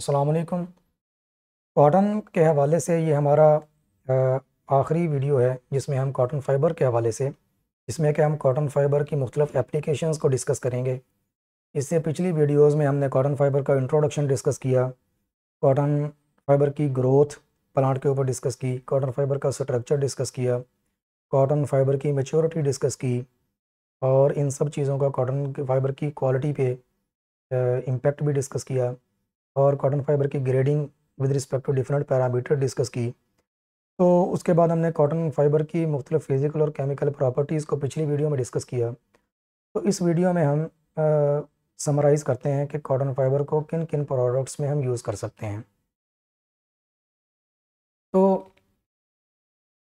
असलकुम कॉटन के हवाले से ये हमारा आखिरी वीडियो है जिसमें हम कॉटन फ़ाइबर के हवाले से इसमें कि हम कॉटन फ़ाइबर की मुख्तफ एप्लीकेशन को डिस्कस करेंगे इससे पिछली वीडियोस में हमने कॉटन फ़ाइबर का इंट्रोडक्शन डिस्कस किया कॉटन फ़ाइबर की ग्रोथ प्लांट के ऊपर डिस्कस की कॉटन फ़ाइबर का स्ट्रक्चर डिस्कस किया कॉटन फ़ाइबर की मेच्योरिटी डिस्कस की और इन सब चीज़ों का कॉटन फाइबर की क्वालिटी पे इम्पेक्ट भी डिस्कस किया और कॉटन फाइबर की grading with respect to different parameter discuss की तो उसके बाद हमने कॉटन फाइबर की मुख्तु फिज़िकल और केमिकल प्रॉपर्टीज़ को पिछली वीडियो में डिस्कस किया तो इस वीडियो में हम समराइज़ करते हैं कि कॉटन फाइबर को किन किन प्रोडक्ट्स में हम यूज़ कर सकते हैं तो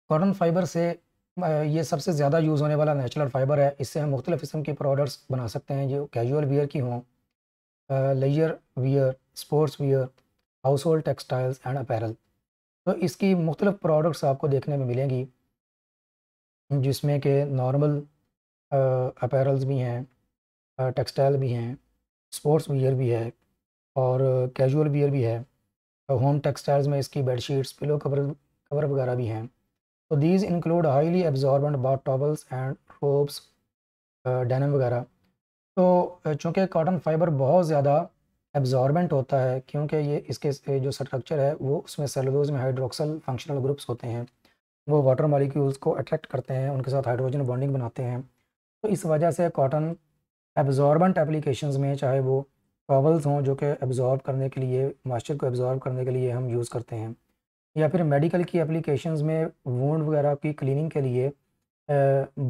कॉटन फाइबर से ये सबसे ज़्यादा यूज़ होने वाला नेचुरल फाइबर है इससे हम मुख्तलिफ़ किस्म के प्रोडक्ट्स बना सकते हैं जो कैजुअल वियर की हों layer wear sports wear household textiles and apparel तो इसकी मुख्तलिफ प्रोडक्ट्स आपको देखने में मिलेंगी जिसमें के नॉर्मल अपैरल्स भी हैं टेक्सटाइल भी हैं स्पोर्ट्स वियर भी है और कैजुअल वियर भी है होम तो टेक्सटाइल्स में इसकी बेडशीट्स पिलो कवर कवर वगैरह भी हैं तो these include highly absorbent bath towels and robes denim वगैरह तो चूँकि कॉटन फाइबर बहुत ज़्यादा एब्जॉर्बेंट होता है क्योंकि ये इसके जो स्ट्रक्चर है वो उसमें सेलोज में हाइड्रोक्सल फंक्शनल ग्रुप्स होते हैं वो वाटर मालिक्यूल्स को अट्रैक्ट करते हैं उनके साथ हाइड्रोजन बॉन्डिंग बनाते हैं तो इस वजह से कॉटन एब्जॉर्बेंट एप्लीकेशन में चाहे वो टॉवल्स हों जो कि एब्जॉर्ब करने के लिए मॉइस्चर को एब्जॉर्ब करने के लिए हम यूज़ करते हैं या फिर मेडिकल की एप्लीकेशन में वूंड वगैरह की क्लिनिंग के लिए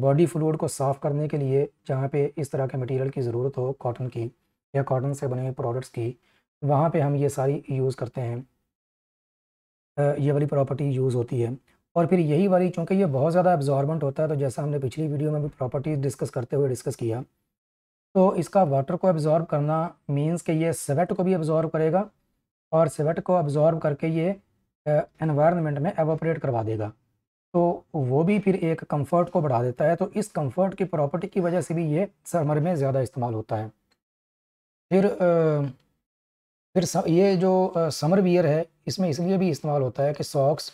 बॉडी फ्लूड को साफ़ करने के लिए जहाँ पे इस तरह के मटेरियल की ज़रूरत हो कॉटन की या कॉटन से बने हुए प्रोडक्ट्स की वहाँ पे हम ये सारी यूज़ करते हैं ये वाली प्रॉपर्टी यूज़ होती है और फिर यही वाली चूँकि ये बहुत ज़्यादा एब्जॉर्बेंट होता है तो जैसा हमने पिछली वीडियो में भी प्रॉपर्टीज डिस्कस करते हुए डिस्कस किया तो इसका वाटर को एब्जॉर्ब करना मीन्स कि ये सवेट को भी एब्जॉर्ब करेगा और सेवेट को एब्जॉर्ब करके ये एनवायरनमेंट में एवोपरेट करवा देगा तो वो भी फिर एक कंफर्ट को बढ़ा देता है तो इस कंफर्ट की प्रॉपर्टी की वजह से भी ये समर में ज़्यादा इस्तेमाल होता है फिर फिर ये जो समर वियर है इसमें इसलिए भी इस्तेमाल होता है कि socks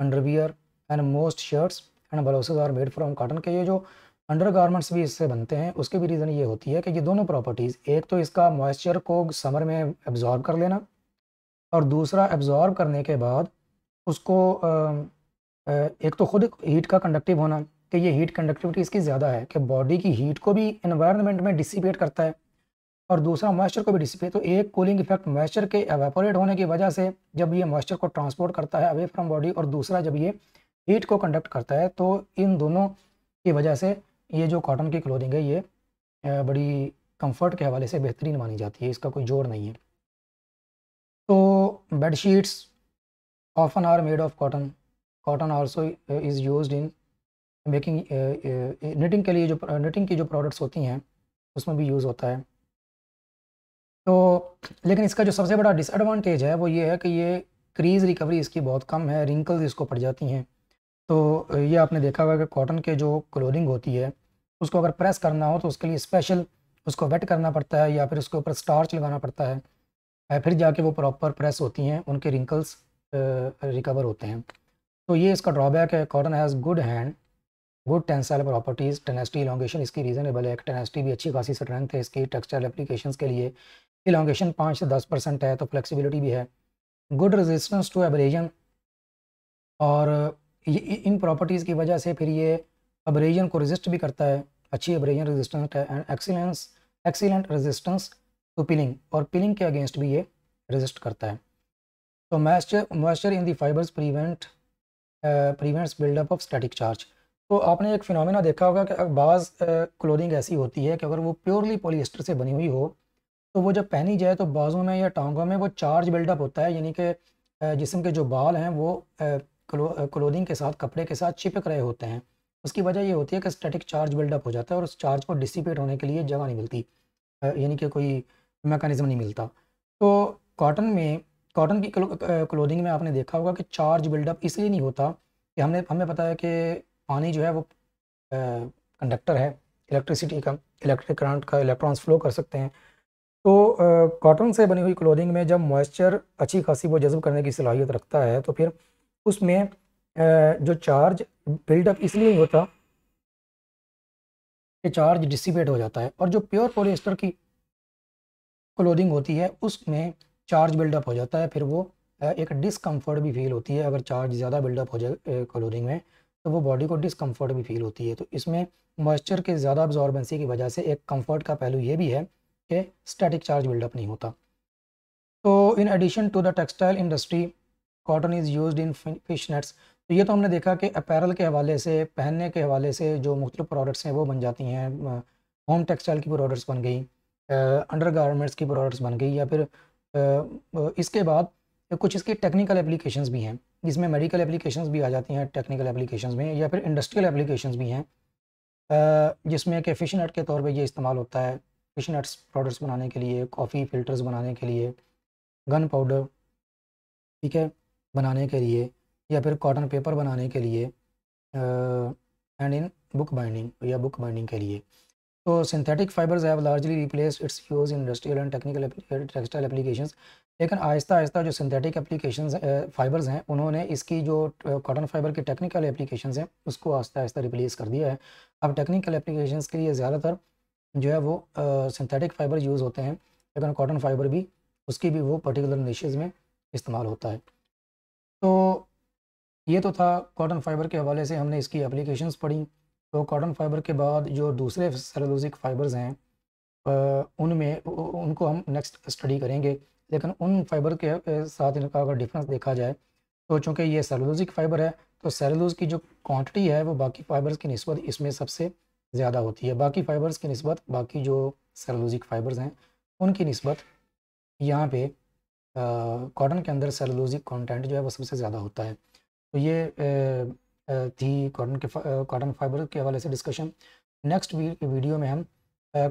underwear and most shirts and blouses are made from cotton के ये जो अंडर गारमेंट्स भी इससे बनते हैं उसके भी रीज़न ये होती है कि ये दोनों प्रॉपर्टीज़ एक तो इसका मॉइस्चर को समर में एब्जॉर्ब कर लेना और दूसरा एब्जॉर्ब करने के बाद उसको एक तो खुद हीट का कंडक्टिव होना कि ये हीट कंडक्टिविटी इसकी ज़्यादा है कि बॉडी की हीट को भी इन्वायरमेंट में डिसिपेट करता है और दूसरा मॉइस्चर को भी डिसिपेट तो एक कूलिंग इफेक्ट मॉइस्चर के एवेपोरेट होने की वजह से जब ये मॉइस्चर को ट्रांसपोर्ट करता है अवे फ्रॉम बॉडी और दूसरा जब ये हीट को कंडक्ट करता है तो इन दोनों की वजह से ये जो कॉटन की क्लोदिंग है ये बड़ी कंफर्ट के हवाले से बेहतरीन मानी जाती है इसका कोई जोड़ नहीं है तो bed sheets often are made of cotton cotton also is use in making knitting के लिए जो निटिंग की जो प्रोडक्ट्स होती हैं उसमें भी यूज़ होता है तो लेकिन इसका जो सबसे बड़ा डिसएडवांटेज है वो ये है कि ये क्रीज़ रिकवरी इसकी बहुत कम है रिंकल्स इसको पड़ जाती हैं तो ये आपने देखा होगा कि कॉटन के जो क्लोदिंग होती है उसको अगर प्रेस करना हो तो उसके लिए स्पेशल उसको वेट करना पड़ता है या फिर उसके ऊपर स्टार्च लगाना पड़ता है फिर जाके वो प्रॉपर प्रेस होती हैं उनके रिंकल्स रिकवर होते हैं तो ये इसका ड्रॉबैक है cotton has good hand good tensile properties tenacity elongation इसकी रीज़नेबल है टेनेस्टी भी अच्छी खासी स्ट्रेंथ है इसकी टेक्सटाइल एप्लीकेशंस के लिए इलांगेशन पाँच से दस परसेंट है तो फ्लेक्सिबिलिटी भी है गुड रेजिस्टेंस टू एबरेजन और ये इन प्रॉपर्टीज़ की वजह से फिर ये अबरेजन को रेजिस्ट भी करता है अच्छी अबरेजन रेजिस्टेंस है and excellence excellent resistance to pilling और पिलिंग के अगेंस्ट भी ये रेजिस्ट करता है तो moisture moisture in fibres prevent prevents buildup of static charge तो आपने एक फिनोमिना देखा होगा कि बाज़ क्लोदिंग uh, ऐसी होती है कि अगर वो प्योरली पॉलिएस्टर से बनी हुई हो तो वो जब पहनी जाए तो बाज़ों में या टांगों में वो चार्ज बिल्डअप होता है यानी कि जिसम के जो बाल हैं वो क्लोदिंग के साथ कपड़े के साथ चिपक रहे होते हैं उसकी वजह ये होती है कि स्टैटिक चार्ज बिल्डअप हो जाता है और उस चार्ज को डिसिपेट होने के लिए जगह नहीं मिलती यानी कि कोई मेकानिज़म नहीं मिलता तो कॉटन में कॉटन की क्लोदिंग में आपने देखा होगा कि चार्ज बिल्डअप इसलिए नहीं होता कि हमने हमें पता है कि पानी जो है वो कंडक्टर है इलेक्ट्रिसिटी का इलेक्ट्रिक करंट का इलेक्ट्रॉन्स फ्लो कर सकते हैं तो कॉटन से बनी हुई क्लोदिंग में जब मॉइस्चर अच्छी खासी वो जज्ब करने की सलाहियत रखता है तो फिर उसमें जो चार्ज बिल्डअप इसलिए नहीं होता कि चार्ज डिसिपेट हो जाता है और जो प्योर पोलिस्टर की क्लोदिंग होती है उसमें चार्ज बिल्डअप हो जाता है फिर वो एक डिसकम्फर्ट भी फील होती है अगर चार्ज ज़्यादा बिल्डअप हो जाए क्लोदिंग में तो वो बॉडी को डिसकम्फर्ट भी फील होती है तो इसमें मॉइस्चर के ज़्यादा अब्जॉर्बेंसी की वजह से एक कम्फर्ट का पहलू ये भी है के स्टैटिक चार्ज बिल्डअप नहीं होता तो in addition to the textile industry cotton is use in fish nets तो ये तो हमने देखा कि अपैरल के हवाले से पहनने के हवाले से जो मुख्तु प्रोडक्ट्स हैं वो बन जाती हैं होम टेक्सटाइल की प्रोडक्ट्स बन गई अंडर गारमेंट्स की प्रोडक्ट्स बन गई या फिर इसके बाद कुछ इसकी टेक्निकल एप्लीकेशंस भी हैं जिसमें मेडिकल एप्लीकेशंस भी आ जाती हैं टेक्निकल एप्लीकेशंस में या फिर इंडस्ट्रियल एप्लीकेशंस भी हैं जिसमें कि फिश नेट के तौर पे ये इस्तेमाल होता है फिशनट्स प्रोडक्ट्स बनाने के लिए कॉफ़ी फ़िल्टर्स बनाने के लिए गन पाउडर ठीक है बनाने के लिए या फिर कॉटन पेपर बनाने के लिए एंड इन बुक बाइंडिंग या बुक बाइंडिंग के लिए तो synthetic fibres have largely replace its use industrial and technical textile application लेकिन आहिस्ता आहिस्ता जो सिंथेटिक एप्लीकेशन फाइबर्स हैं उन्होंने इसकी जो कॉटन फाइबर की टेक्निकल एप्लीकेशन हैं उसको आहिस्ता आहिस्ता रिप्लेस कर दिया है अब टेक्निकल एप्लीकेशन के लिए ज़्यादातर जो है वो सिंथेटिक फाइबर यूज़ होते हैं लेकिन कॉटन फाइबर भी उसकी भी वो पर्टिकुलर निशेज़ में इस्तेमाल होता है तो ये तो था कॉटन फाइबर के हवाले से हमने इसकी एप्लीकेशंस पढ़ी तो कॉटन फाइबर के बाद जो दूसरे सेलोजिक फाइबर्स हैं उनमें उनको हम नेक्स्ट स्टडी करेंगे लेकिन उन फाइबर के साथ इनका अगर डिफरेंस देखा जाए तो चूँकि ये सेलोजिक फाइबर है तो सेलोज की जो क्वांटिटी है वो बाकी फाइबर्स की नस्बत इसमें सबसे ज़्यादा होती है बाकी फ़ाइबर्स की नस्बत बाकी जो सरलोजिक फ़ाइबर्स हैं उनकी नस्बत यहाँ पे कॉटन के अंदर सरलोजिक कंटेंट जो है वो सबसे ज़्यादा होता है तो ये ए, ए, थी कॉटन के कॉटन फाइबर के हवाले से डिस्कशन नेक्स्ट वीडियो में हम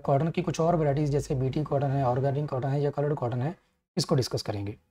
कॉटन की कुछ और वैराइटीज़ जैसे बी कॉटन है ऑर्गेनिक कॉटन है या कलर्ड कॉटन है इसको डिस्कस करेंगे